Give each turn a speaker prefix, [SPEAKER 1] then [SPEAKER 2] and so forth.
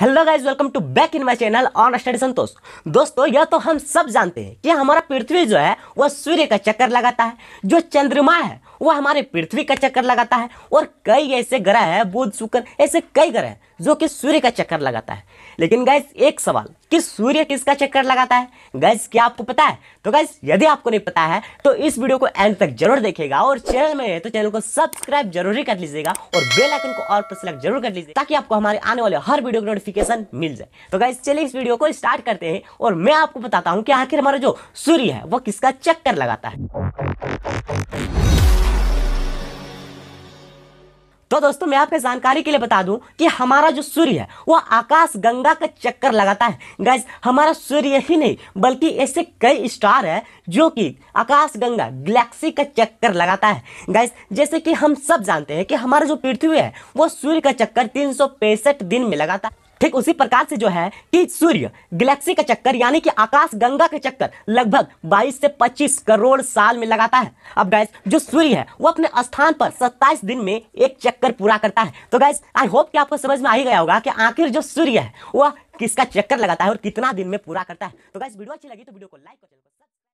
[SPEAKER 1] hello guys welcome to back in my channel on study Santosh दोस्तों यह तो हम सब जानते हैं कि हमारा पृथ्वी जो है वह सूर्य का चक्कर लगाता है जो चंद्रमा है वह हमारे पृथ्वी का चक्कर लगाता है और कई ऐसे ग्रह है बुध शुक्र ऐसे कई ग्रह हैं जो कि सूर्य का चक्कर लगाता है लेकिन गैस एक सवाल कि सूर्य किसका चक्कर लगाता है गैस क्या आपको पता है तो गैस यदि आपको नहीं पता है तो इस वीडियो को एंड तक जरूर देखेगा और चैनल में है तो चैनल को सब्सक्राइब जरूरी कर लीजिएगा और बेल आइकन को और पर जरूर कर लीजिए ताकि आपको हमारे आने वाले हर वीडियो की नोटिफिकेशन मिल जाए तो गैस चलिए इस वीडियो को स्टार्ट करते हैं और मैं आपको बताता हूँ कि आखिर हमारा जो सूर्य है वो किसका चक्कर लगाता है तो दोस्तों मैं आपके जानकारी के लिए बता दूं कि हमारा जो सूर्य है वो आकाश गंगा का चक्कर लगाता है गैस हमारा सूर्य ही नहीं बल्कि ऐसे कई स्टार है जो कि आकाश गंगा गैलेक्सी का चक्कर लगाता है गैस जैसे कि हम सब जानते हैं कि हमारा जो पृथ्वी है वो सूर्य का चक्कर तीन दिन में लगाता है ठीक उसी प्रकार से जो है कि सूर्य गैलेक्सी का चक्कर यानी कि आकाश गंगा का चक्कर लगभग 22 से 25 करोड़ साल में लगाता है अब गैस जो सूर्य है वो अपने स्थान पर 27 दिन में एक चक्कर पूरा करता है तो गैस आई होप कि आपको समझ में आ ही गया होगा कि आखिर जो सूर्य है वह किसका चक्कर लगाता है और कितना दिन में पूरा करता है तो गैस वीडियो अच्छी लगी तो वीडियो को लाइक कर